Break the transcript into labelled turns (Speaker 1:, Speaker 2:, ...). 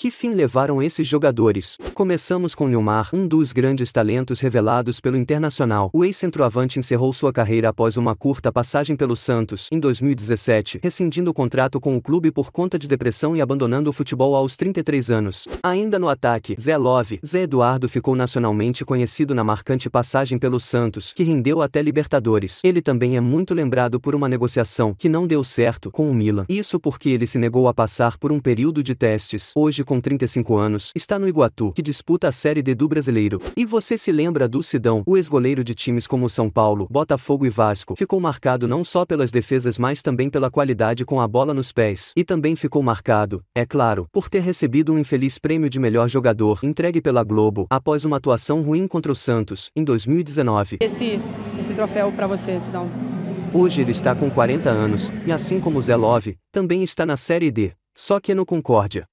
Speaker 1: Que fim levaram esses jogadores? Começamos com Neymar, um dos grandes talentos revelados pelo Internacional. O ex-centroavante encerrou sua carreira após uma curta passagem pelo Santos, em 2017, rescindindo o contrato com o clube por conta de depressão e abandonando o futebol aos 33 anos. Ainda no ataque, Zé Love, Zé Eduardo ficou nacionalmente conhecido na marcante passagem pelo Santos, que rendeu até Libertadores. Ele também é muito lembrado por uma negociação que não deu certo com o Milan. Isso porque ele se negou a passar por um período de testes. Hoje com 35 anos, está no Iguatu, que disputa a Série D do Brasileiro. E você se lembra do Sidão, o ex-goleiro de times como São Paulo, Botafogo e Vasco, ficou marcado não só pelas defesas mas também pela qualidade com a bola nos pés, e também ficou marcado, é claro, por ter recebido um infeliz prêmio de melhor jogador entregue pela Globo após uma atuação ruim contra o Santos, em 2019.
Speaker 2: Esse, esse troféu para você, Sidão.
Speaker 1: Hoje ele está com 40 anos, e assim como Zé Love, também está na Série D, só que no Concórdia.